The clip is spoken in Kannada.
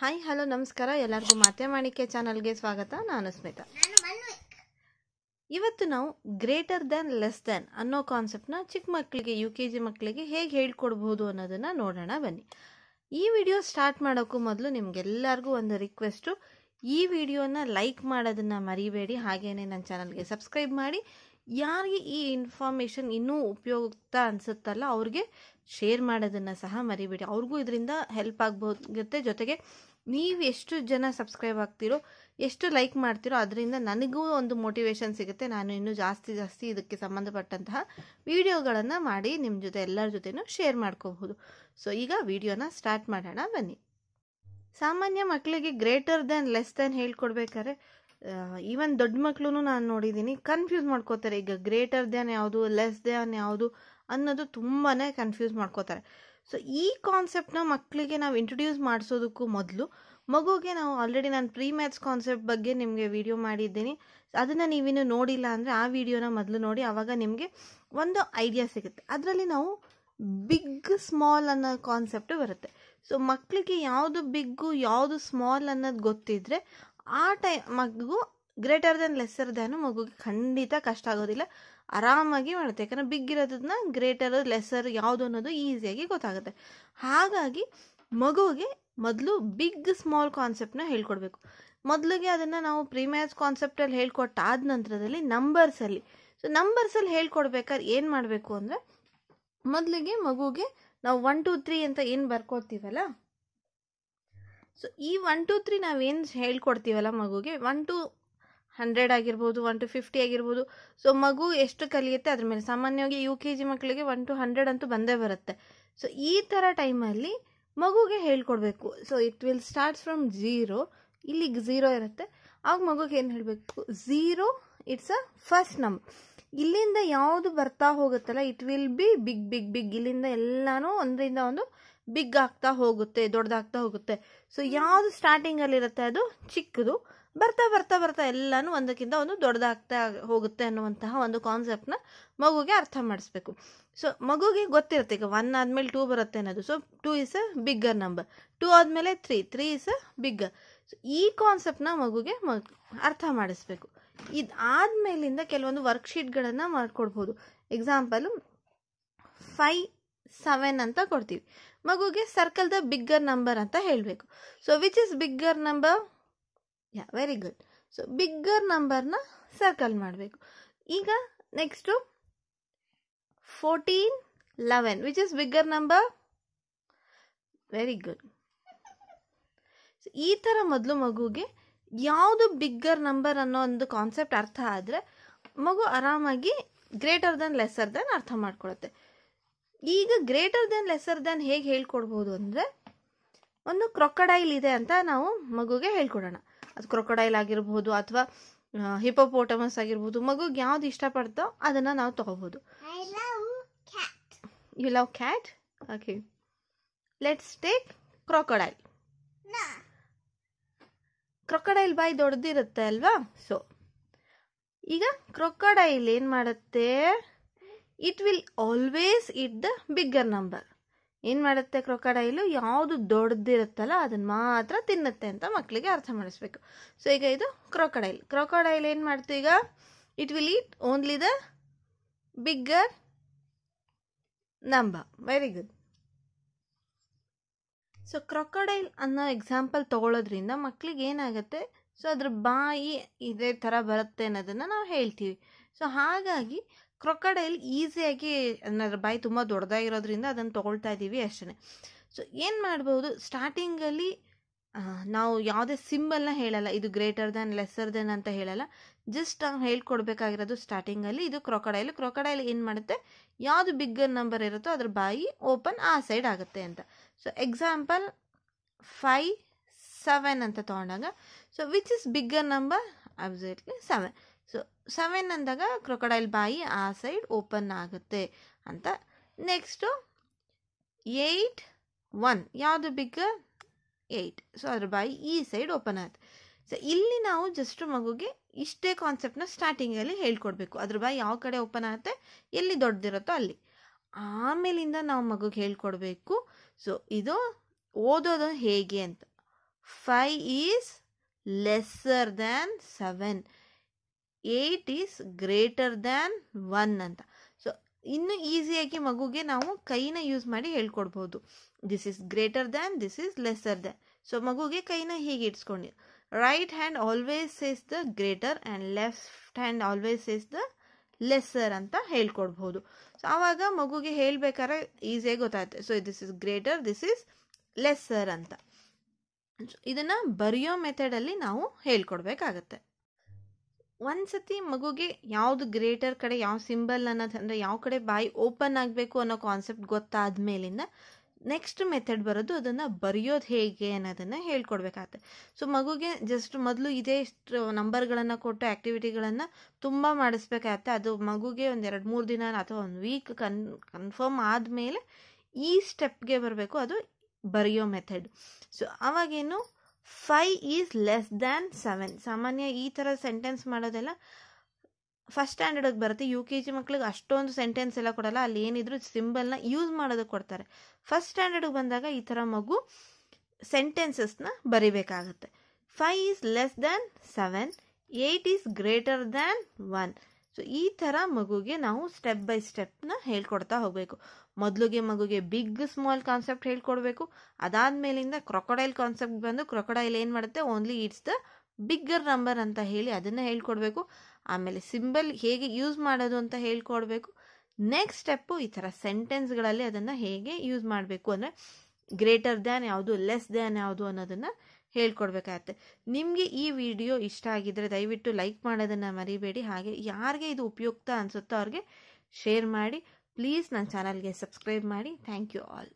ಹಾಯ್ ಹಲೋ ನಮಸ್ಕಾರ ಎಲ್ಲರಿಗೂ ಮಾತೆ ಮಾಡಿಕೆ ಚಾನಲ್ಗೆ ಸ್ವಾಗತ ನಾನು ಸ್ಮಿತಾ ಇವತ್ತು ನಾವು ಗ್ರೇಟರ್ ದ್ಯಾನ್ ಲೆಸ್ ದ್ಯಾನ್ ಅನ್ನೋ ಕಾನ್ಸೆಪ್ಟ್ನ ಚಿಕ್ಕ ಮಕ್ಕಳಿಗೆ ಯು ಕೆ ಜಿ ಮಕ್ಕಳಿಗೆ ಹೇಗೆ ಹೇಳ್ಕೊಡ್ಬೋದು ಅನ್ನೋದನ್ನು ನೋಡೋಣ ಬನ್ನಿ ಈ ವಿಡಿಯೋ ಸ್ಟಾರ್ಟ್ ಮಾಡೋಕ್ಕೂ ಮೊದಲು ನಿಮಗೆಲ್ಲರಿಗೂ ಒಂದು ರಿಕ್ವೆಸ್ಟು ಈ ವಿಡಿಯೋನ ಲೈಕ್ ಮಾಡೋದನ್ನು ಮರಿಬೇಡಿ ಹಾಗೆಯೇ ನನ್ನ ಚಾನಲ್ಗೆ ಸಬ್ಸ್ಕ್ರೈಬ್ ಮಾಡಿ ಯಾರಿಗೆ ಈ ಇನ್ಫಾರ್ಮೇಷನ್ ಇನ್ನೂ ಉಪಯುಕ್ತ ಅನಿಸುತ್ತಲ್ಲ ಅವ್ರಿಗೆ ಶೇರ್ ಮಾಡೋದನ್ನು ಸಹ ಮರಿಬೇಡಿ ಅವ್ರಿಗೂ ಇದರಿಂದ ಹೆಲ್ಪ್ ಆಗ್ಬೋದಿರುತ್ತೆ ಜೊತೆಗೆ ನೀವು ಎಷ್ಟು ಜನ ಸಬ್ಸ್ಕ್ರೈಬ್ ಆಗ್ತಿರೋ ಎಷ್ಟು ಲೈಕ್ ಮಾಡ್ತಿರೋ ಅದರಿಂದ ನನಗೂ ಒಂದು ಮೋಟಿವೇಶನ್ ಸಿಗುತ್ತೆ ನಾನು ಇನ್ನೂ ಜಾಸ್ತಿ ಜಾಸ್ತಿ ಇದಕ್ಕೆ ಸಂಬಂಧಪಟ್ಟಂತಹ ವಿಡಿಯೋಗಳನ್ನು ಮಾಡಿ ನಿಮ್ಮ ಜೊತೆ ಎಲ್ಲರ ಜೊತೆನೂ ಶೇರ್ ಮಾಡ್ಕೋಬಹುದು ಸೊ ಈಗ ವಿಡಿಯೋನ ಸ್ಟಾರ್ಟ್ ಮಾಡೋಣ ಬನ್ನಿ ಸಾಮಾನ್ಯ ಮಕ್ಕಳಿಗೆ ಗ್ರೇಟರ್ ದ್ಯಾನ್ ಲೆಸ್ ದ್ಯಾನ್ ಹೇಳ್ಕೊಡ್ಬೇಕಾದ್ರೆ ಈವನ್ ದೊಡ್ಡ ಮಕ್ಕಳು ನಾನು ನೋಡಿದ್ದೀನಿ ಕನ್ಫ್ಯೂಸ್ ಮಾಡ್ಕೋತಾರೆ ಈಗ ಗ್ರೇಟರ್ ದ್ಯಾನ್ ಯಾವುದು ಲೆಸ್ ದ್ಯಾನ್ ಯಾವುದು ಅನ್ನೋದು ತುಂಬಾ ಕನ್ಫ್ಯೂಸ್ ಮಾಡ್ಕೋತಾರೆ ಸೊ ಈ ಕಾನ್ಸೆಪ್ಟ್ನ ಮಕ್ಕಳಿಗೆ ನಾವು ಇಂಟ್ರೊಡ್ಯೂಸ್ ಮಾಡಿಸೋದಕ್ಕೂ ಮೊದಲು ಮಗುಗೆ ನಾವು ಆಲ್ರೆಡಿ ನಾನು ಪ್ರೀ ಮ್ಯಾಥ್ಸ್ ಕಾನ್ಸೆಪ್ಟ್ ಬಗ್ಗೆ ನಿಮಗೆ ವಿಡಿಯೋ ಮಾಡಿದ್ದೀನಿ ಅದನ್ನು ನೀವಿನ್ನು ನೋಡಿಲ್ಲ ಅಂದರೆ ಆ ವಿಡಿಯೋನ ಮೊದಲು ನೋಡಿ ಆವಾಗ ನಿಮಗೆ ಒಂದು ಐಡಿಯಾ ಸಿಗುತ್ತೆ ಅದರಲ್ಲಿ ನಾವು ಬಿಗ್ ಸ್ಮಾಲ್ ಅನ್ನೋ ಕಾನ್ಸೆಪ್ಟು ಬರುತ್ತೆ ಸೊ ಮಕ್ಕಳಿಗೆ ಯಾವುದು ಬಿಗ್ಗು ಯಾವುದು ಸ್ಮಾಲ್ ಅನ್ನೋದು ಗೊತ್ತಿದ್ರೆ ಆ ಟೈಮ್ ಮಗು ಗ್ರೇಟರ್ ದೆನ್ ಲೆಸ್ಸರ್ ದ್ಯಾನು ಮಗುಗೆ ಖಂಡಿತ ಕಷ್ಟ ಆಗೋದಿಲ್ಲ ಆರಾಮಾಗಿ ಮಾಡುತ್ತೆ ಯಾಕಂದರೆ ಬಿಗ್ ಇರೋದನ್ನ ಗ್ರೇಟರ್ ಲೆಸ್ಸರ್ ಯಾವುದು ಅನ್ನೋದು ಈಸಿಯಾಗಿ ಗೊತ್ತಾಗುತ್ತೆ ಹಾಗಾಗಿ ಮಗುವಿಗೆ ಮೊದಲು ಬಿಗ್ ಸ್ಮಾಲ್ ಕಾನ್ಸೆಪ್ಟ್ನ ಹೇಳ್ಕೊಡ್ಬೇಕು ಮೊದಲಿಗೆ ಅದನ್ನು ನಾವು ಪ್ರೀಮ್ಯಾಚ್ ಕಾನ್ಸೆಪ್ಟಲ್ಲಿ ಹೇಳ್ಕೊಟ್ಟಾದ ನಂತರದಲ್ಲಿ ನಂಬರ್ಸಲ್ಲಿ ಸೊ ನಂಬರ್ಸಲ್ಲಿ ಹೇಳ್ಕೊಡ್ಬೇಕಾದ್ರೆ ಏನು ಮಾಡಬೇಕು ಅಂದರೆ ಮೊದಲಿಗೆ ಮಗುಗೆ ನಾವು ಒನ್ ಟು ತ್ರೀ ಅಂತ ಏನು ಬರ್ಕೊತೀವಲ್ಲ ಸೊ ಈ ಒನ್ ಟು ತ್ರೀ ನಾವೇನು ಹೇಳ್ಕೊಡ್ತೀವಲ್ಲ ಮಗುಗೆ ಒನ್ ಟು ಹಂಡ್ರೆಡ್ ಆಗಿರ್ಬೋದು ಒನ್ ಟು ಫಿಫ್ಟಿ ಆಗಿರ್ಬೋದು ಸೊ ಮಗು ಎಷ್ಟು ಕಲಿಯುತ್ತೆ ಅದ್ರ ಮೇಲೆ ಸಾಮಾನ್ಯವಾಗಿ ಯು ಕೆ ಜಿ ಮಕ್ಕಳಿಗೆ ಒನ್ ಟು ಹಂಡ್ರೆಡ್ ಅಂತೂ ಬಂದೇ ಬರುತ್ತೆ ಸೊ ಈ ಥರ ಟೈಮಲ್ಲಿ ಮಗುಗೆ ಹೇಳ್ಕೊಡ್ಬೇಕು so it will starts from zero ಇಲ್ಲಿಗೆ ಝೀರೋ ಇರುತ್ತೆ ಆಗ ಮಗುಗೆ ಏನು ಹೇಳಬೇಕು zero it's a first number ಇಲ್ಲಿಂದ ಯಾವುದು ಬರ್ತಾ ಹೋಗುತ್ತಲ್ಲ it will be big big big ಇಲ್ಲಿಂದ ಎಲ್ಲನೂ ಒಂದರಿಂದ ಒಂದು ಬಿಗ್ ಆಗ್ತಾ ಹೋಗುತ್ತೆ ದೊಡ್ಡದಾಗ್ತಾ ಹೋಗುತ್ತೆ ಸೊ ಯಾವುದು ಸ್ಟಾರ್ಟಿಂಗಲ್ಲಿರುತ್ತೆ ಅದು ಚಿಕ್ಕದು ಬರ್ತಾ ಬರ್ತಾ ಬರ್ತಾ ಎಲ್ಲನೂ ಒಂದಕ್ಕಿಂತ ಒಂದು ದೊಡ್ಡದಾಗ್ತಾ ಹೋಗುತ್ತೆ ಅನ್ನುವಂತಹ ಒಂದು ಕಾನ್ಸೆಪ್ಟ್ನ ಮಗುಗೆ ಅರ್ಥ ಮಾಡಿಸ್ಬೇಕು ಸೊ ಮಗುಗೆ ಗೊತ್ತಿರುತ್ತೆ ಈಗ ಒನ್ ಆದಮೇಲೆ ಟೂ ಬರುತ್ತೆ ಅನ್ನೋದು so two is a bigger number two ಆದಮೇಲೆ three three is a bigger so ಈ ಕಾನ್ಸೆಪ್ಟ್ನ ಮಗುಗೆ ಮಗು ಅರ್ಥ ಮಾಡಿಸ್ಬೇಕು ಇದು ಆದ್ಮೇಲಿಂದ ಕೆಲವೊಂದು ವರ್ಕ್ಶೀಟ್ಗಳನ್ನು ಮಾಡ್ಕೊಡ್ಬೋದು ಎಕ್ಸಾಂಪಲ್ ಫೈ ಸೆವೆನ್ ಅಂತ ಕೊಡ್ತೀವಿ ಮಗುಗೆ ಸರ್ಕಲ್ ದ ಬಿಗ್ಗರ್ ನಂಬರ್ ಅಂತ ಹೇಳಬೇಕು so which is bigger number yeah very good so bigger ನಂಬರ್ನ ಸರ್ಕಲ್ ಮಾಡಬೇಕು ಈಗ next fourteen eleven which is bigger number very good ಈ ಥರ ಮೊದಲು ಮಗುಗೆ ಯಾವುದು ಬಿಗ್ಗರ್ ನಂಬರ್ ಅನ್ನೋ ಒಂದು ಕಾನ್ಸೆಪ್ಟ್ ಅರ್ಥ ಆದರೆ ಮಗು ಆರಾಮಾಗಿ ಗ್ರೇಟರ್ ದನ್ ಲೆಸ್ಸರ್ ದನ್ ಅರ್ಥ ಮಾಡ್ಕೊಳುತ್ತೆ ಈಗ ಗ್ರೇಟರ್ ದೆನ್ ಲೆಸರ್ ದೆನ್ ಹೇಗೆ ಹೇಳ್ಕೊಡ್ಬೋದು ಅಂದರೆ ಒಂದು ಕ್ರೊಕಡೈಲ್ ಇದೆ ಅಂತ ನಾವು ಮಗುಗೆ ಹೇಳ್ಕೊಡೋಣ ಅದು ಕ್ರೊಕಡೈಲ್ ಆಗಿರ್ಬೋದು ಅಥವಾ ಹಿಪೋಪೋಟಮಸ್ ಆಗಿರ್ಬೋದು ಮಗುಗೆ ಯಾವ್ದು ಇಷ್ಟಪಡ್ತೋ ಅದನ್ನ ನಾವು ತಗೋಬಹುದು you love cat okay let's take crocodile crocodile ಬಾಯಿ ದೊಡ್ಡದಿರುತ್ತೆ ಅಲ್ವಾ ಸೊ ಈಗ ಕ್ರೊಕಡೈಲ್ ಏನು ಮಾಡುತ್ತೆ it will always eat the bigger number ಏನು ಮಾಡುತ್ತೆ ಕ್ರೊಕಡೈಲು ಯಾವುದು ದೊಡ್ಡದಿರುತ್ತಲ್ಲ ಅದನ್ನು ಮಾತ್ರ ತಿನ್ನುತ್ತೆ ಅಂತ ಮಕ್ಕಳಿಗೆ ಅರ್ಥ ಮಾಡಿಸ್ಬೇಕು ಸೊ ಈಗ ಇದು ಕ್ರೊಕಡೈಲ್ ಕ್ರೊಕಡೈಲ್ ಏನು ಮಾಡ್ತು ಈಗ it will eat only the bigger number very good so crocodile ಅನ್ನೋ ಎಕ್ಸಾಂಪಲ್ ತೊಗೊಳೋದ್ರಿಂದ ಮಕ್ಕಳಿಗೆ ಏನಾಗುತ್ತೆ ಸೊ ಅದ್ರ ಬಾಯಿ ಇದೇ ಥರ ಬರುತ್ತೆ ಅನ್ನೋದನ್ನು ನಾವು ಹೇಳ್ತೀವಿ ಸೊ ಹಾಗಾಗಿ ಕ್ರೊಕಡೈಲ್ ಈಸಿಯಾಗಿ ಅದರ ಬಾಯಿ ತುಂಬ ದೊಡ್ಡದಾಗಿರೋದ್ರಿಂದ ಅದನ್ನು ತೊಗೊಳ್ತಾ ಇದ್ದೀವಿ ಅಷ್ಟೇ ಸೊ ಏನು ಮಾಡ್ಬೋದು ಸ್ಟಾರ್ಟಿಂಗಲ್ಲಿ ನಾವು ಯಾವುದೇ ಸಿಂಬಲ್ನ ಹೇಳಲ್ಲ ಇದು ಗ್ರೇಟರ್ ದ್ಯಾನ್ ಲೆಸ್ಸರ್ ದೆನ್ ಅಂತ ಹೇಳಲ್ಲ ಜಸ್ಟ್ ನಾವು ಹೇಳ್ಕೊಡ್ಬೇಕಾಗಿರೋದು ಸ್ಟಾರ್ಟಿಂಗಲ್ಲಿ ಇದು ಕ್ರೊಕಡೈಲ್ ಕ್ರೊಕಡೈಲ್ ಏನು ಮಾಡುತ್ತೆ ಯಾವುದು ಬಿಗ್ಗರ್ ನಂಬರ್ ಇರುತ್ತೋ ಅದ್ರ ಬಾಯಿ ಓಪನ್ ಆ ಸೈಡ್ ಆಗುತ್ತೆ ಅಂತ ಸೊ ಎಕ್ಸಾಂಪಲ್ ಫೈ ಸೆವೆನ್ ಅಂತ ತೊಗೊಂಡಾಗ so which is bigger number absolutely seven so seven ಅಂದಾಗ ಕ್ರೊಕಡೈಲ್ ಬಾಯಿ ಆ ಸೈಡ್ ಓಪನ್ ಆಗುತ್ತೆ ಅಂತ ನೆಕ್ಸ್ಟು ಏಯ್ಟ್ ಒನ್ ಯಾವುದು ಬಿಗ್ ಏಯ್ಟ್ ಸೊ ಅದ್ರ ಬಾಯಿ ಈ ಸೈಡ್ ಓಪನ್ ಆಗುತ್ತೆ ಸೊ ಇಲ್ಲಿ ನಾವು ಜಸ್ಟ್ ಮಗುಗೆ ಇಷ್ಟೇ ಕಾನ್ಸೆಪ್ಟ್ನ ಸ್ಟಾರ್ಟಿಂಗಲ್ಲಿ ಹೇಳ್ಕೊಡ್ಬೇಕು ಅದ್ರ ಬಾಯಿ ಯಾವ ಕಡೆ ಓಪನ್ ಆಗುತ್ತೆ ಎಲ್ಲಿ ದೊಡ್ಡದಿರುತ್ತೋ ಅಲ್ಲಿ ಆಮೇಲಿಂದ ನಾವು ಮಗುಗೆ ಹೇಳ್ಕೊಡ್ಬೇಕು ಸೊ ಇದು ಓದೋದು ಹೇಗೆ ಅಂತ five is lesser than seven eight is greater than one ಅಂತ ಸೊ ಇನ್ನು ಈಸಿಯಾಗಿ ಮಗುಗೆ ನಾವು ಕೈನ ಯೂಸ್ ಮಾಡಿ ಹೇಳ್ಕೊಡ್ಬೋದು this is greater than this is lesser than so ಮಗುಗೆ ಕೈನ ಹೀಗೆ ಇಟ್ಸ್ಕೊಂಡು right hand always says the greater and left hand always is the lesser ಅಂತ ಹೇಳ್ಕೊಡ್ಬೋದು ಸೊ ಆವಾಗ ಮಗುಗೆ ಹೇಳ್ಬೇಕಾದ್ರೆ ಈಸಿಯಾಗಿ ಗೊತ್ತಾಗುತ್ತೆ so this is greater this is lesser ಅಂತ ಇದನ್ನು ಬರೆಯೋ ಮೆಥಡಲ್ಲಿ ನಾವು ಹೇಳ್ಕೊಡ್ಬೇಕಾಗತ್ತೆ ಒಂದ್ಸತಿ ಸತಿ ಮಗುಗೆ ಯಾವುದು ಗ್ರೇಟರ್ ಕಡೆ ಯಾವ ಸಿಂಬಲ್ ಅನ್ನೋದು ಅಂದರೆ ಯಾವ ಕಡೆ ಬಾಯಿ ಓಪನ್ ಆಗಬೇಕು ಅನ್ನೋ ಕಾನ್ಸೆಪ್ಟ್ ಗೊತ್ತಾದ ಮೇಲಿಂದ ನೆಕ್ಸ್ಟ್ ಮೆಥಡ್ ಬರೋದು ಅದನ್ನು ಬರೆಯೋದು ಹೇಗೆ ಅನ್ನೋದನ್ನು ಹೇಳ್ಕೊಡ್ಬೇಕಾಗತ್ತೆ ಸೊ ಮಗುಗೆ ಜಸ್ಟ್ ಮೊದಲು ಇದೇ ಇಷ್ಟು ನಂಬರ್ಗಳನ್ನು ಕೊಟ್ಟು ಆ್ಯಕ್ಟಿವಿಟಿಗಳನ್ನು ತುಂಬ ಮಾಡಿಸ್ಬೇಕಾಗತ್ತೆ ಅದು ಮಗುಗೆ ಒಂದು ಎರಡು ಮೂರು ದಿನ ಅಥವಾ ಒಂದು ವೀಕ್ ಕನ್ ಕನ್ಫರ್ಮ್ ಆದಮೇಲೆ ಈ ಸ್ಟೆಪ್ಗೆ ಬರಬೇಕು ಅದು ಬರೆಯೋ ಮೆಥಡ್ ಸೊ ಆವಾಗೇನು five is less than seven ಸಾಮಾನ್ಯ ಈ ಥರ ಸೆಂಟೆನ್ಸ್ ಮಾಡೋದೆಲ್ಲ ಫಸ್ಟ್ ಸ್ಟ್ಯಾಂಡರ್ಡಿಗೆ ಬರುತ್ತೆ ಯು ಕೆ ಜಿ ಮಕ್ಳಿಗೆ ಅಷ್ಟೊಂದು ಸೆಂಟೆನ್ಸ್ ಎಲ್ಲ ಕೊಡಲ್ಲ ಅಲ್ಲಿ ಏನಿದ್ರು ಸಿಂಬಲ್ನ ಯೂಸ್ ಮಾಡೋದಕ್ಕೆ ಕೊಡ್ತಾರೆ ಫಸ್ಟ್ ಸ್ಟ್ಯಾಂಡರ್ಡಿಗೆ ಬಂದಾಗ ಈ ಥರ ಮಗು ಸೆಂಟೆನ್ಸಸ್ನ ಬರಿಬೇಕಾಗುತ್ತೆ five is less than seven eight is greater than one so ಈ ಥರ ಮಗುಗೆ ನಾವು ಸ್ಟೆಪ್ ಬೈ ಸ್ಟೆಪ್ನ ಹೇಳ್ಕೊಡ್ತಾ ಹೋಗಬೇಕು ಮೊದಲಿಗೆ ಮಗುಗೆ ಬಿಗ್ ಸ್ಮಾಲ್ ಕಾನ್ಸೆಪ್ಟ್ ಹೇಳ್ಕೊಡ್ಬೇಕು ಅದಾದ ಮೇಲಿಂದ ಕ್ರೊಕೊಡೈಲ್ ಕಾನ್ಸೆಪ್ಟ್ ಬಂದು ಕ್ರೊಕೊಡೈಲ್ ಏನು ಮಾಡುತ್ತೆ only it's the bigger number ಅಂತ ಹೇಳಿ ಅದನ್ನು ಹೇಳ್ಕೊಡ್ಬೇಕು ಆಮೇಲೆ ಸಿಂಬಲ್ ಹೇಗೆ ಯೂಸ್ ಮಾಡೋದು ಅಂತ ಹೇಳ್ಕೊಡ್ಬೇಕು ನೆಕ್ಸ್ಟ್ ಸ್ಟೆಪ್ಪು ಈ ಥರ ಸೆಂಟೆನ್ಸ್ಗಳಲ್ಲಿ ಅದನ್ನು ಹೇಗೆ ಯೂಸ್ ಮಾಡಬೇಕು ಅಂದರೆ ಗ್ರೇಟರ್ ದ್ಯಾನ್ ಯಾವುದು ಲೆಸ್ ದ್ಯಾನ್ ಯಾವುದು ಅನ್ನೋದನ್ನು ಹೇಳ್ಕೊಡ್ಬೇಕಾಗತ್ತೆ ನಿಮಗೆ ಈ ವಿಡಿಯೋ ಇಷ್ಟ ಆಗಿದ್ದರೆ ದಯವಿಟ್ಟು ಲೈಕ್ ಮಾಡೋದನ್ನು ಮರಿಬೇಡಿ ಹಾಗೆ ಯಾರಿಗೆ ಇದು ಉಪಯುಕ್ತ ಅನಿಸುತ್ತೋ ಅವ್ರಿಗೆ ಶೇರ್ ಮಾಡಿ ಪ್ಲೀಸ್ ನನ್ನ ಚಾನಲ್ಗೆ ಸಬ್ಸ್ಕ್ರೈಬ್ ಮಾಡಿ ಥ್ಯಾಂಕ್ ಯು ಆಲ್